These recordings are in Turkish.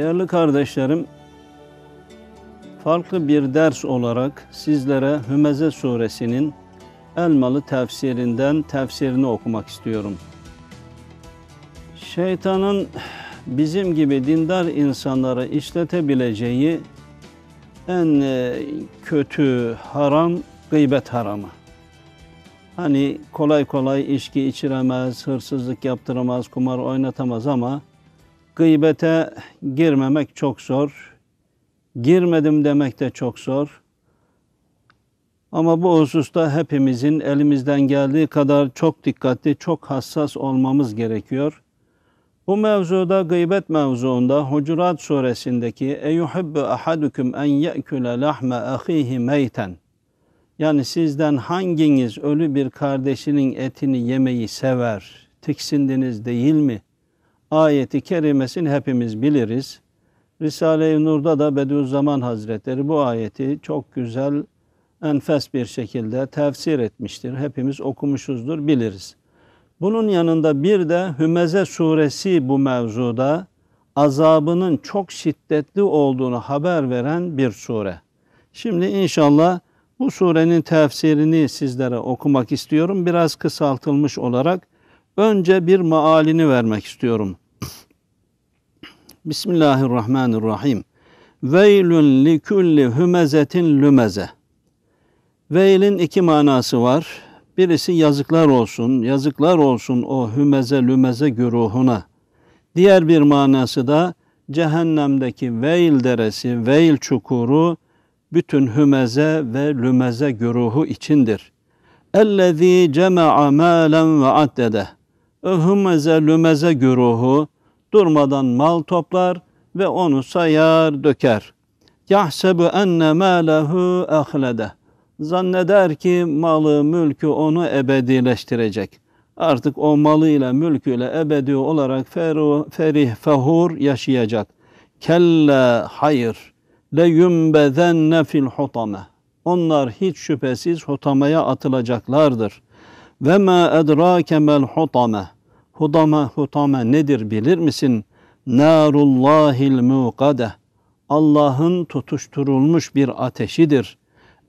Değerli kardeşlerim, farklı bir ders olarak sizlere Hümeze suresinin Elmalı tefsirinden tefsirini okumak istiyorum. Şeytanın bizim gibi dindar insanları işletebileceği en e, kötü haram gıybet haramı. Hani kolay kolay içki içiremez, hırsızlık yaptıramaz, kumar oynatamaz ama gıybete girmemek çok zor. Girmedim demek de çok zor. Ama bu hususta hepimizin elimizden geldiği kadar çok dikkatli, çok hassas olmamız gerekiyor. Bu mevzuda gıybet mevzuunda Hucurat suresindeki "Eyuhibbu ahadukum en ye'kule lahme ahihi meyten" Yani sizden hanginiz ölü bir kardeşinin etini yemeyi sever? Tiksindiniz değil mi? ayeti kerimesini hepimiz biliriz. Risale-i Nur'da da Bediüzzaman Hazretleri bu ayeti çok güzel enfes bir şekilde tefsir etmiştir. Hepimiz okumuşuzdur, biliriz. Bunun yanında bir de Hümeze suresi bu mevzuda azabının çok şiddetli olduğunu haber veren bir sure. Şimdi inşallah bu surenin tefsirini sizlere okumak istiyorum. Biraz kısaltılmış olarak önce bir maalini vermek istiyorum. Bismillahirrahmanirrahim. Veylün li kulli hümezetin lümeze. Veylin iki manası var. Birisi yazıklar olsun, yazıklar olsun o hümeze lümeze güruhuna. Diğer bir manası da cehennemdeki veil deresi, veil çukuru bütün hümeze ve lümeze güruhu içindir. Ellezî cema'a mâlen ve addede. O hümeze lümeze güruhu, durmadan mal toplar ve onu sayar döker. Yahsebu enne mâlehu ahlede. Zanneder ki malı mülkü onu ebedileştirecek. Artık o malıyla mülküyle ebedi olarak feru, ferih fehur yaşayacak. Kelle hayır le yumbezenne fil hutame. Onlar hiç şüphesiz hutamaya atılacaklardır. Ve ma edrake mel hutame. Hudama hutama nedir bilir misin? Narullahil muqade. Allah'ın tutuşturulmuş bir ateşidir.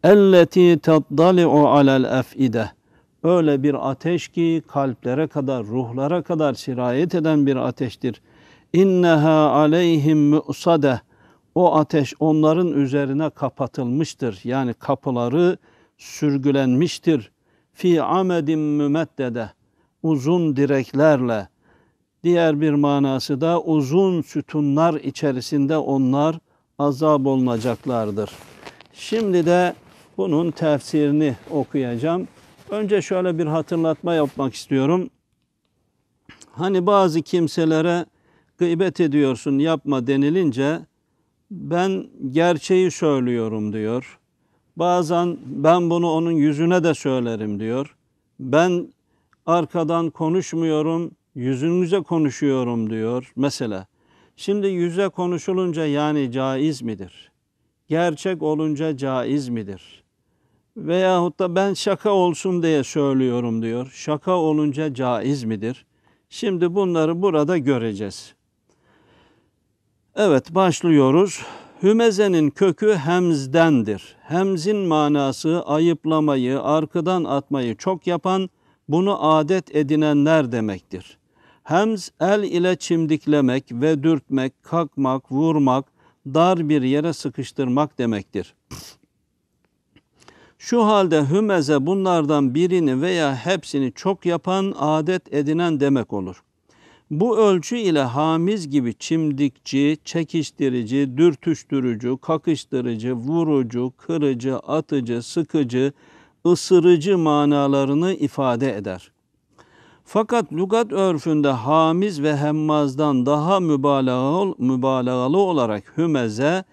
Elleti taddali'u alel ef'ide. Öyle bir ateş ki kalplere kadar, ruhlara kadar sirayet eden bir ateştir. İnneha aleyhim mu'sade. O ateş onların üzerine kapatılmıştır. Yani kapıları sürgülenmiştir. Fi amedin mümeddede uzun direklerle, diğer bir manası da uzun sütunlar içerisinde onlar azap olunacaklardır. Şimdi de bunun tefsirini okuyacağım. Önce şöyle bir hatırlatma yapmak istiyorum. Hani bazı kimselere gıybet ediyorsun yapma denilince ben gerçeği söylüyorum diyor. Bazen ben bunu onun yüzüne de söylerim diyor. Ben Arkadan konuşmuyorum, yüzünüze konuşuyorum diyor mesela. Şimdi yüze konuşulunca yani caiz midir? Gerçek olunca caiz midir? Veyahut da ben şaka olsun diye söylüyorum diyor. Şaka olunca caiz midir? Şimdi bunları burada göreceğiz. Evet başlıyoruz. Hümeze'nin kökü hemzdendir. Hemzin manası ayıplamayı, arkadan atmayı çok yapan, bunu adet edinenler demektir. Hemz el ile çimdiklemek ve dürtmek, kakmak, vurmak, dar bir yere sıkıştırmak demektir. Şu halde hümeze bunlardan birini veya hepsini çok yapan, adet edinen demek olur. Bu ölçü ile hamiz gibi çimdikçi, çekiştirici, dürtüştürücü, kakıştırıcı, vurucu, kırıcı, atıcı, sıkıcı, ısırıcı manalarını ifade eder. Fakat lügat örfünde hamiz ve hemmazdan daha mübalağalı, mübalağalı olarak hümeze,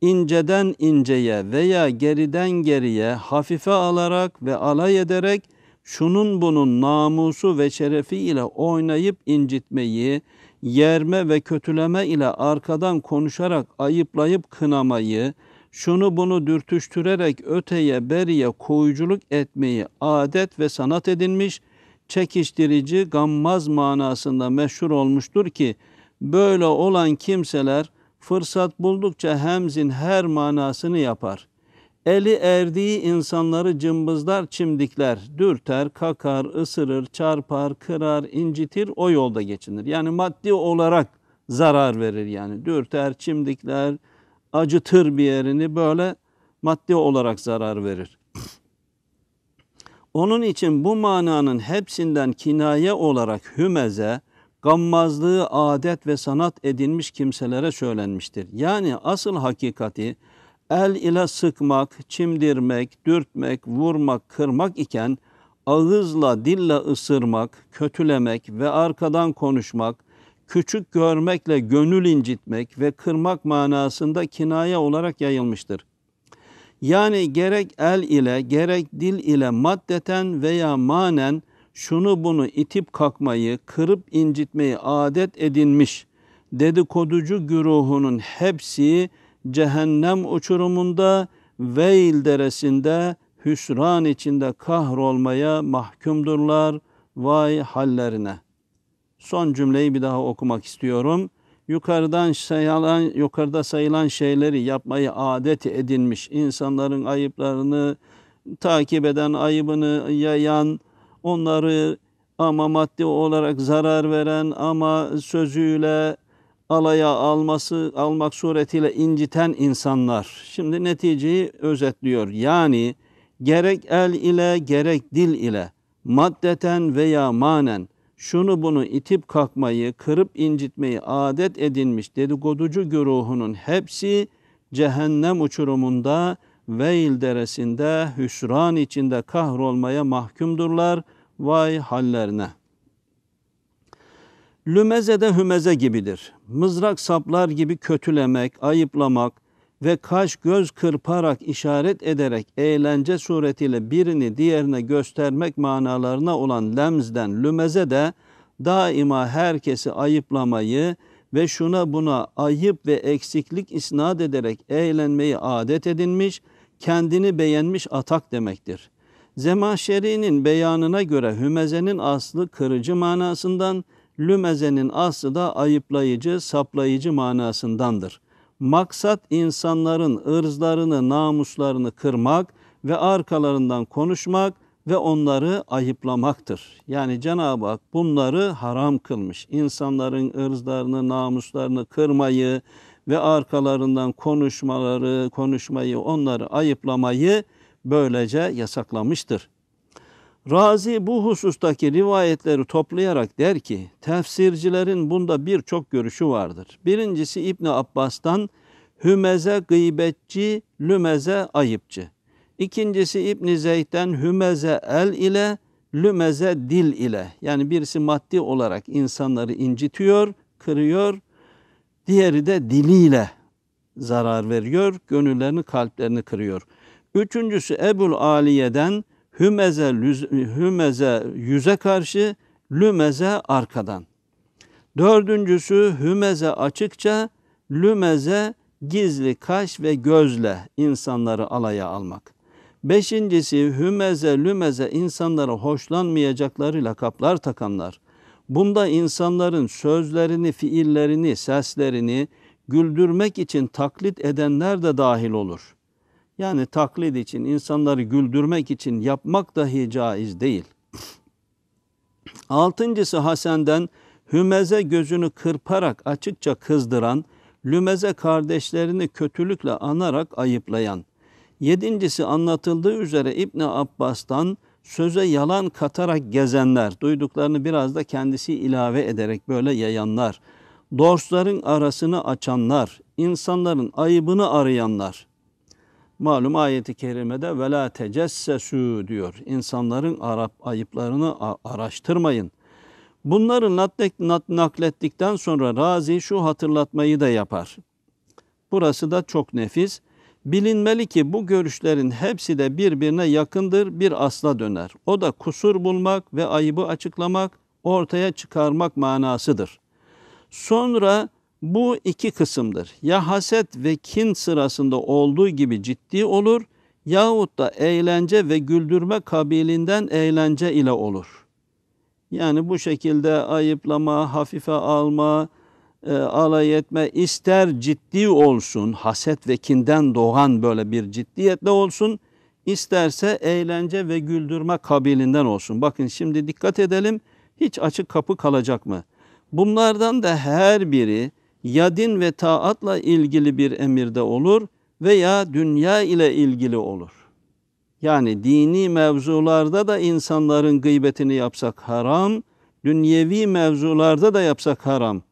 inceden inceye veya geriden geriye hafife alarak ve alay ederek şunun bunun namusu ve şerefi ile oynayıp incitmeyi, yerme ve kötüleme ile arkadan konuşarak ayıplayıp kınamayı, şunu bunu dürtüştürerek öteye beriye koyuculuk etmeyi adet ve sanat edinmiş, çekiştirici, gammaz manasında meşhur olmuştur ki, böyle olan kimseler fırsat buldukça hemzin her manasını yapar. Eli erdiği insanları cımbızlar, çimdikler, dürter, kakar, ısırır, çarpar, kırar, incitir, o yolda geçinir. Yani maddi olarak zarar verir yani. Dürter, çimdikler, acıtır bir yerini böyle maddi olarak zarar verir. Onun için bu mananın hepsinden kinaye olarak hümeze, gammazlığı adet ve sanat edinmiş kimselere söylenmiştir. Yani asıl hakikati el ile sıkmak, çimdirmek, dürtmek, vurmak, kırmak iken ağızla, dille ısırmak, kötülemek ve arkadan konuşmak, küçük görmekle gönül incitmek ve kırmak manasında kinaye olarak yayılmıştır. Yani gerek el ile gerek dil ile maddeten veya manen şunu bunu itip kalkmayı, kırıp incitmeyi adet edinmiş dedikoducu güruhunun hepsi cehennem uçurumunda Veil deresinde hüsran içinde kahrolmaya mahkumdurlar vay hallerine.'' Son cümleyi bir daha okumak istiyorum. Yukarıdan sayılan, yukarıda sayılan şeyleri yapmayı adet edinmiş insanların ayıplarını takip eden, ayıbını yayan, onları ama maddi olarak zarar veren ama sözüyle alaya alması almak suretiyle inciten insanlar. Şimdi neticeyi özetliyor. Yani gerek el ile gerek dil ile maddeten veya manen şunu bunu itip kalkmayı, kırıp incitmeyi adet edinmiş dedikoducu güruhunun hepsi cehennem uçurumunda Veil deresinde hüsran içinde kahrolmaya mahkumdurlar. Vay hallerine. Lümeze de hümeze gibidir. Mızrak saplar gibi kötülemek, ayıplamak, ve kaş göz kırparak işaret ederek eğlence suretiyle birini diğerine göstermek manalarına olan lemzden lümeze de daima herkesi ayıplamayı ve şuna buna ayıp ve eksiklik isnat ederek eğlenmeyi adet edinmiş, kendini beğenmiş atak demektir. Zemahşeri'nin beyanına göre hümezenin aslı kırıcı manasından, lümezenin aslı da ayıplayıcı, saplayıcı manasındandır.'' Maksat insanların ırzlarını, namuslarını kırmak ve arkalarından konuşmak ve onları ayıplamaktır. Yani Cenab-ı Hak bunları haram kılmış. İnsanların ırzlarını, namuslarını kırmayı ve arkalarından konuşmaları, konuşmayı, onları ayıplamayı böylece yasaklamıştır. Razi bu husustaki rivayetleri toplayarak der ki, tefsircilerin bunda birçok görüşü vardır. Birincisi İbn Abbas'tan Hümeze gıybetçi, lümeze ayıpçı. İkincisi İbn Zeyd'den Hümeze el ile lümeze dil ile. Yani birisi maddi olarak insanları incitiyor, kırıyor. Diğeri de diliyle zarar veriyor, gönüllerini, kalplerini kırıyor. Üçüncüsü Ebul Aliye'den Hümeze, lüz, hümeze yüze karşı, lümeze arkadan. Dördüncüsü hümeze açıkça, lümeze gizli kaş ve gözle insanları alaya almak. Beşincisi hümeze lümeze insanları hoşlanmayacakları lakaplar takanlar. Bunda insanların sözlerini, fiillerini, seslerini güldürmek için taklit edenler de dahil olur. Yani taklit için, insanları güldürmek için yapmak dahi caiz değil. Altıncısı Hasen'den Hümeze gözünü kırparak açıkça kızdıran, Lümeze kardeşlerini kötülükle anarak ayıplayan. Yedincisi anlatıldığı üzere İbni Abbas'tan söze yalan katarak gezenler, duyduklarını biraz da kendisi ilave ederek böyle yayanlar, dostların arasını açanlar, insanların ayıbını arayanlar, Malum ayeti kerimede ve la tecessesu diyor. İnsanların Arap ayıplarını araştırmayın. Bunları naklettikten sonra Razi şu hatırlatmayı da yapar. Burası da çok nefis. Bilinmeli ki bu görüşlerin hepsi de birbirine yakındır, bir asla döner. O da kusur bulmak ve ayıbı açıklamak, ortaya çıkarmak manasıdır. Sonra bu iki kısımdır. Ya haset ve kin sırasında olduğu gibi ciddi olur yahut da eğlence ve güldürme kabilinden eğlence ile olur. Yani bu şekilde ayıplama, hafife alma, e, alay etme ister ciddi olsun, haset ve kinden doğan böyle bir ciddiyetle olsun, isterse eğlence ve güldürme kabilinden olsun. Bakın şimdi dikkat edelim, hiç açık kapı kalacak mı? Bunlardan da her biri ya din ve taatla ilgili bir emirde olur veya dünya ile ilgili olur. Yani dini mevzularda da insanların gıybetini yapsak haram, dünyevi mevzularda da yapsak haram.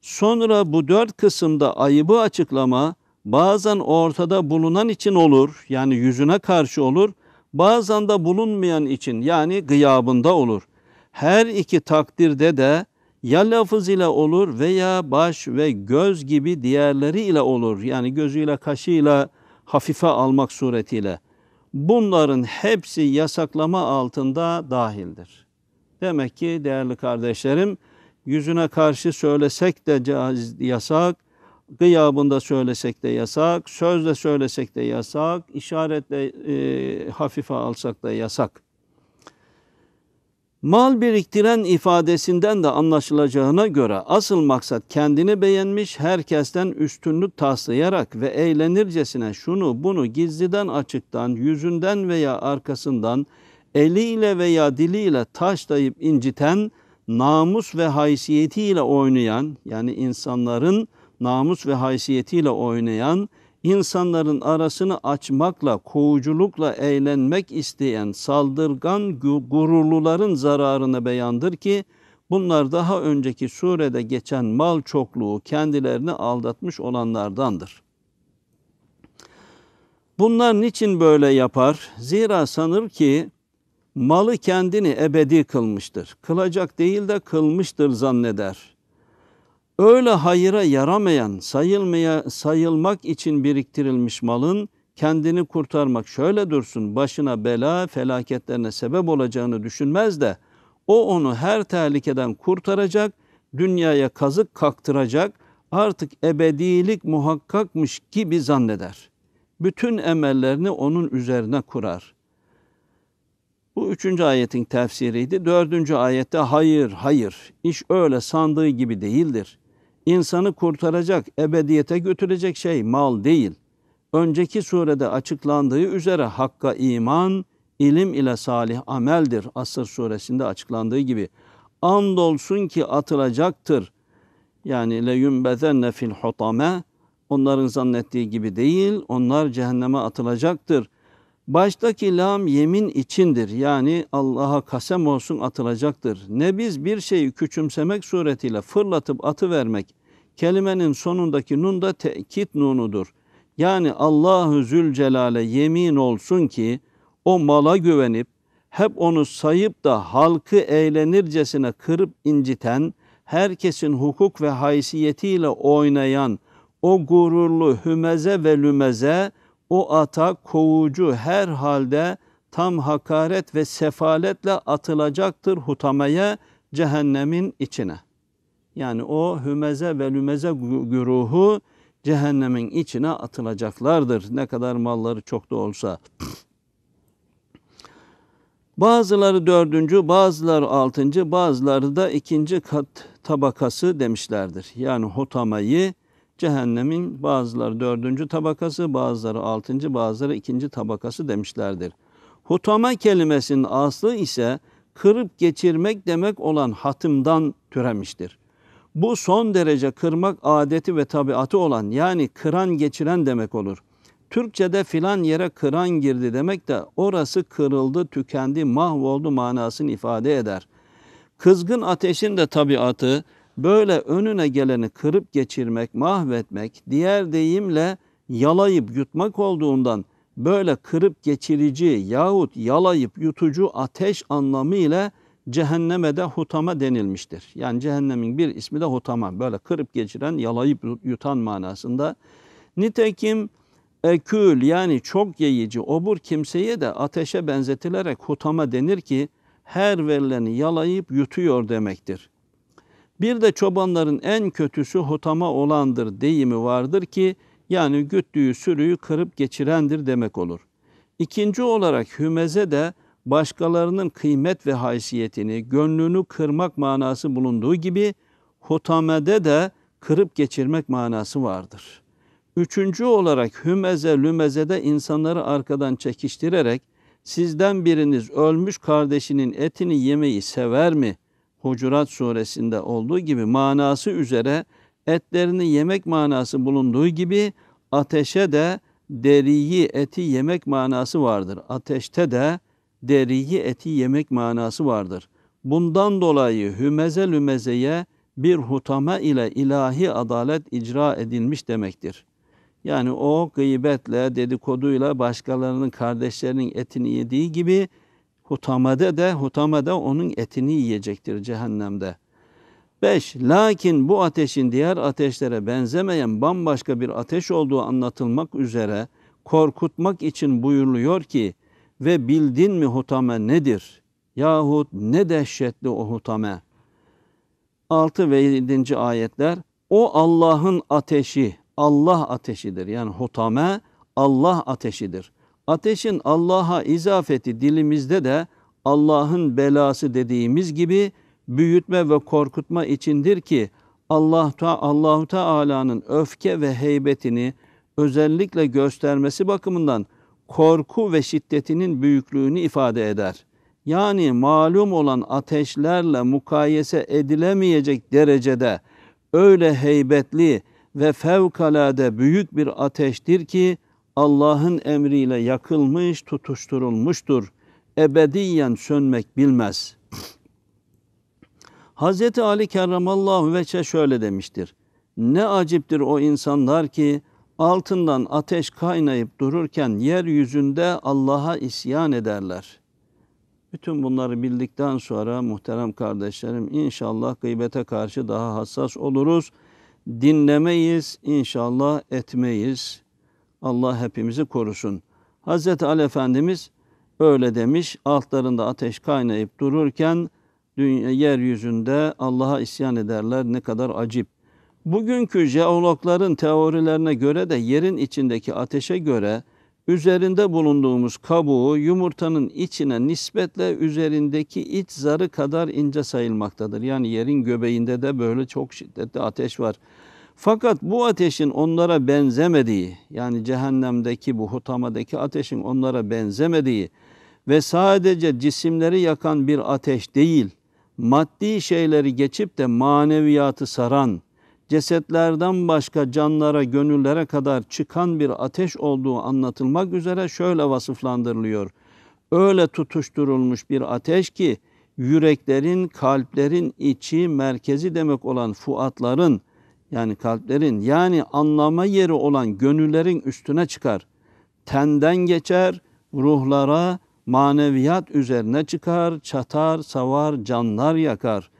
Sonra bu dört kısımda ayıbı açıklama bazen ortada bulunan için olur yani yüzüne karşı olur. Bazen de bulunmayan için yani gıyabında olur. Her iki takdirde de ya lafız ile olur veya baş ve göz gibi diğerleri ile olur. Yani gözüyle kaşıyla hafife almak suretiyle. Bunların hepsi yasaklama altında dahildir. Demek ki değerli kardeşlerim yüzüne karşı söylesek de caiz, yasak, gıyabında söylesek de yasak, sözle söylesek de yasak, işaretle e, hafife alsak da yasak. Mal biriktiren ifadesinden de anlaşılacağına göre asıl maksat kendini beğenmiş, herkesten üstünlük taslayarak ve eğlenircesine şunu bunu gizliden açıktan, yüzünden veya arkasından eliyle veya diliyle taşlayıp inciten, namus ve haysiyetiyle oynayan yani insanların namus ve haysiyetiyle oynayan insanların arasını açmakla, kovuculukla eğlenmek isteyen saldırgan gururluların zararını beyandır ki, bunlar daha önceki surede geçen mal çokluğu kendilerini aldatmış olanlardandır. Bunlar niçin böyle yapar? Zira sanır ki malı kendini ebedi kılmıştır. Kılacak değil de kılmıştır zanneder. Öyle hayıra yaramayan, sayılmaya sayılmak için biriktirilmiş malın kendini kurtarmak şöyle dursun, başına bela, felaketlerine sebep olacağını düşünmez de o onu her tehlikeden kurtaracak, dünyaya kazık kaktıracak, artık ebedilik muhakkakmış gibi zanneder. Bütün emellerini onun üzerine kurar. Bu üçüncü ayetin tefsiriydi. Dördüncü ayette hayır, hayır, iş öyle sandığı gibi değildir insanı kurtaracak, ebediyete götürecek şey mal değil. Önceki surede açıklandığı üzere hakka iman, ilim ile salih ameldir. Asır suresinde açıklandığı gibi. Andolsun ki atılacaktır. Yani le yunbezenne fil hutame. Onların zannettiği gibi değil, onlar cehenneme atılacaktır.'' Baştaki lam yemin içindir. Yani Allah'a kasem olsun atılacaktır. Ne biz bir şeyi küçümsemek suretiyle fırlatıp atı vermek. Kelimenin sonundaki nun da tekit nunudur. Yani Allahu Zülcelal'e yemin olsun ki o mala güvenip hep onu sayıp da halkı eğlenircesine kırıp inciten, herkesin hukuk ve haysiyetiyle oynayan o gururlu hümeze ve lümeze o ata kovucu her halde tam hakaret ve sefaletle atılacaktır hutameye cehennemin içine. Yani o hümeze ve lümeze güruhu cehennemin içine atılacaklardır. Ne kadar malları çok da olsa. Bazıları dördüncü, bazıları altıncı, bazıları da ikinci kat tabakası demişlerdir. Yani hutamayı cehennemin bazıları dördüncü tabakası, bazıları altıncı, bazıları ikinci tabakası demişlerdir. Hutama kelimesinin aslı ise kırıp geçirmek demek olan hatımdan türemiştir. Bu son derece kırmak adeti ve tabiatı olan yani kıran geçiren demek olur. Türkçe'de filan yere kıran girdi demek de orası kırıldı, tükendi, mahvoldu manasını ifade eder. Kızgın ateşin de tabiatı böyle önüne geleni kırıp geçirmek, mahvetmek, diğer deyimle yalayıp yutmak olduğundan böyle kırıp geçirici yahut yalayıp yutucu ateş anlamı ile cehenneme de hutama denilmiştir. Yani cehennemin bir ismi de hutama. Böyle kırıp geçiren, yalayıp yutan manasında. Nitekim ekül yani çok yiyici obur kimseye de ateşe benzetilerek hutama denir ki her verileni yalayıp yutuyor demektir. Bir de çobanların en kötüsü hotama olandır deyimi vardır ki yani güttüğü sürüyü kırıp geçirendir demek olur. İkinci olarak hümeze de başkalarının kıymet ve haysiyetini, gönlünü kırmak manası bulunduğu gibi hotamede de kırıp geçirmek manası vardır. Üçüncü olarak hümeze lümeze de insanları arkadan çekiştirerek sizden biriniz ölmüş kardeşinin etini yemeyi sever mi?'' Hucurat suresinde olduğu gibi manası üzere etlerini yemek manası bulunduğu gibi ateşe de deriyi eti yemek manası vardır. Ateşte de deriyi eti yemek manası vardır. Bundan dolayı hümeze lümezeye bir hutame ile ilahi adalet icra edilmiş demektir. Yani o gıybetle, dedikoduyla başkalarının kardeşlerinin etini yediği gibi Hutamada de Hutamada onun etini yiyecektir cehennemde. 5. Lakin bu ateşin diğer ateşlere benzemeyen bambaşka bir ateş olduğu anlatılmak üzere korkutmak için buyuruluyor ki ve bildin mi hutame nedir? Yahut ne dehşetli o hutame. 6 ve 7. ayetler o Allah'ın ateşi, Allah ateşidir. Yani hutame Allah ateşidir. Ateşin Allah'a izafeti dilimizde de Allah'ın belası dediğimiz gibi büyütme ve korkutma içindir ki Allah ta Allahu Teala'nın öfke ve heybetini özellikle göstermesi bakımından korku ve şiddetinin büyüklüğünü ifade eder. Yani malum olan ateşlerle mukayese edilemeyecek derecede öyle heybetli ve fevkalade büyük bir ateştir ki Allah'ın emriyle yakılmış, tutuşturulmuştur. Ebediyen sönmek bilmez. Hz. Ali kerramallahu veçe şöyle demiştir. Ne aciptir o insanlar ki altından ateş kaynayıp dururken yeryüzünde Allah'a isyan ederler. Bütün bunları bildikten sonra muhterem kardeşlerim inşallah gıybete karşı daha hassas oluruz. Dinlemeyiz, inşallah etmeyiz. Allah hepimizi korusun. Hazreti Ali Efendimiz öyle demiş. Altlarında ateş kaynayıp dururken dünya, yeryüzünde Allah'a isyan ederler. Ne kadar acip. Bugünkü jeologların teorilerine göre de yerin içindeki ateşe göre üzerinde bulunduğumuz kabuğu yumurtanın içine nispetle üzerindeki iç zarı kadar ince sayılmaktadır. Yani yerin göbeğinde de böyle çok şiddetli ateş var. Fakat bu ateşin onlara benzemediği, yani cehennemdeki bu hutamadaki ateşin onlara benzemediği ve sadece cisimleri yakan bir ateş değil, maddi şeyleri geçip de maneviyatı saran, cesetlerden başka canlara, gönüllere kadar çıkan bir ateş olduğu anlatılmak üzere şöyle vasıflandırılıyor. Öyle tutuşturulmuş bir ateş ki yüreklerin, kalplerin içi, merkezi demek olan fuatların, yani kalplerin yani anlama yeri olan gönüllerin üstüne çıkar. Tenden geçer, ruhlara, maneviyat üzerine çıkar, çatar, savar, canlar yakar.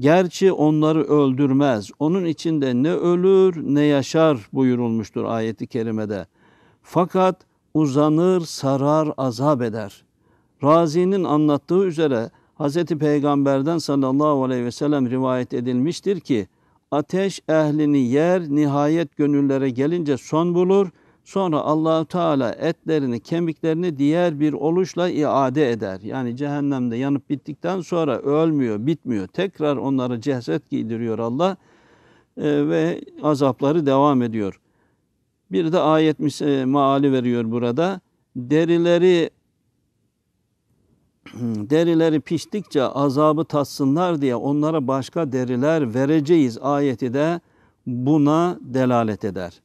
Gerçi onları öldürmez. Onun içinde ne ölür ne yaşar buyurulmuştur ayeti kerimede. Fakat uzanır, sarar, azap eder. Razi'nin anlattığı üzere Hz. Peygamber'den sallallahu aleyhi ve sellem rivayet edilmiştir ki ateş ehlini yer, nihayet gönüllere gelince son bulur. Sonra allah Teala etlerini, kemiklerini diğer bir oluşla iade eder. Yani cehennemde yanıp bittikten sonra ölmüyor, bitmiyor. Tekrar onlara ceset giydiriyor Allah e, ve azapları devam ediyor. Bir de ayet e, meali veriyor burada. Derileri Hmm, derileri piştikçe azabı tatsınlar diye onlara başka deriler vereceğiz ayeti de buna delalet eder.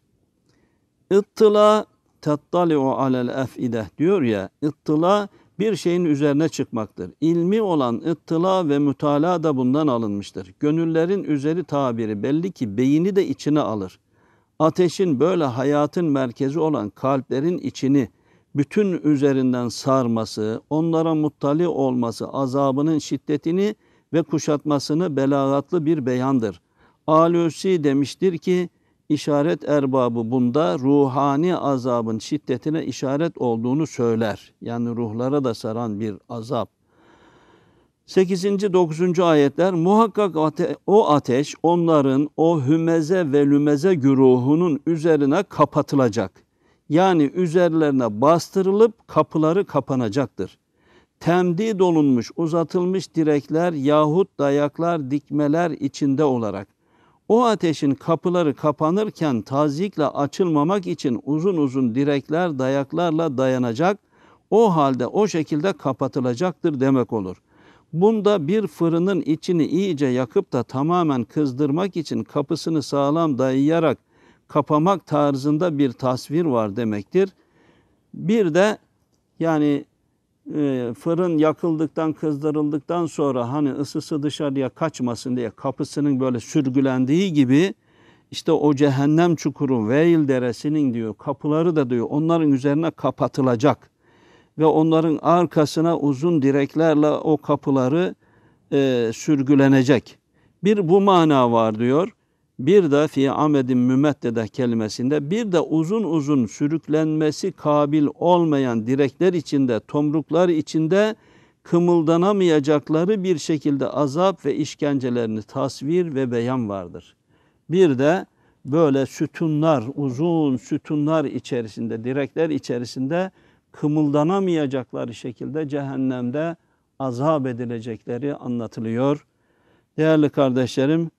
İttila tettali'u alel ef'ide diyor ya ittila bir şeyin üzerine çıkmaktır. İlmi olan ittila ve mütala da bundan alınmıştır. Gönüllerin üzeri tabiri belli ki beyni de içine alır. Ateşin böyle hayatın merkezi olan kalplerin içini, bütün üzerinden sarması, onlara muttali olması, azabının şiddetini ve kuşatmasını belagatlı bir beyandır. Alusi demiştir ki, işaret erbabı bunda ruhani azabın şiddetine işaret olduğunu söyler. Yani ruhlara da saran bir azap. 8. 9. ayetler muhakkak ate o ateş onların o hümeze ve lümeze güruhunun üzerine kapatılacak. Yani üzerlerine bastırılıp kapıları kapanacaktır. Temdi dolunmuş uzatılmış direkler yahut dayaklar dikmeler içinde olarak. O ateşin kapıları kapanırken tazikle açılmamak için uzun uzun direkler dayaklarla dayanacak, o halde o şekilde kapatılacaktır demek olur. Bunda bir fırının içini iyice yakıp da tamamen kızdırmak için kapısını sağlam dayayarak kapamak tarzında bir tasvir var demektir. Bir de yani e, fırın yakıldıktan kızdırıldıktan sonra hani ısısı dışarıya kaçmasın diye kapısının böyle sürgülendiği gibi işte o cehennem çukuru Veil deresinin diyor kapıları da diyor onların üzerine kapatılacak ve onların arkasına uzun direklerle o kapıları e, sürgülenecek. Bir bu mana var diyor bir de fi amedin mümeddede kelimesinde bir de uzun uzun sürüklenmesi kabil olmayan direkler içinde, tomruklar içinde kımıldanamayacakları bir şekilde azap ve işkencelerini tasvir ve beyan vardır. Bir de böyle sütunlar, uzun sütunlar içerisinde, direkler içerisinde kımıldanamayacakları şekilde cehennemde azap edilecekleri anlatılıyor. Değerli kardeşlerim,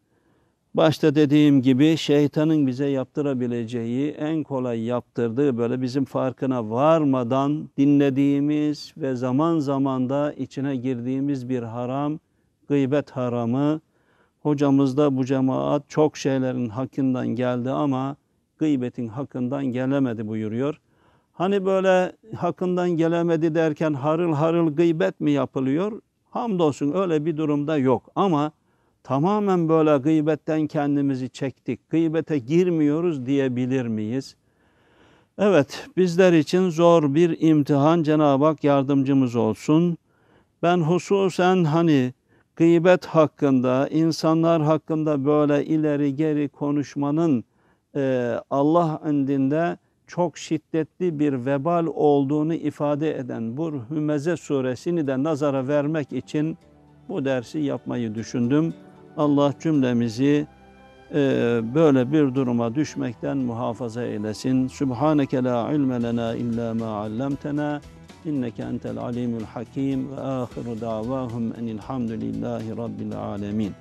Başta dediğim gibi şeytanın bize yaptırabileceği, en kolay yaptırdığı böyle bizim farkına varmadan dinlediğimiz ve zaman zaman da içine girdiğimiz bir haram, gıybet haramı. Hocamızda bu cemaat çok şeylerin hakkından geldi ama gıybetin hakkından gelemedi buyuruyor. Hani böyle hakkından gelemedi derken harıl harıl gıybet mi yapılıyor? Hamdolsun öyle bir durumda yok ama tamamen böyle gıybetten kendimizi çektik, gıybete girmiyoruz diyebilir miyiz? Evet, bizler için zor bir imtihan Cenab-ı Hak yardımcımız olsun. Ben hususen hani gıybet hakkında, insanlar hakkında böyle ileri geri konuşmanın e, Allah indinde çok şiddetli bir vebal olduğunu ifade eden bu Hümeze suresini de nazara vermek için bu dersi yapmayı düşündüm. Allah cümlemizi e, böyle bir duruma düşmekten muhafaza eylesin. Subhaneke la ilme lena illa ma allamtena inneke entel alimul hakim ve ahiru davahum enilhamdülillahi rabbil alemin.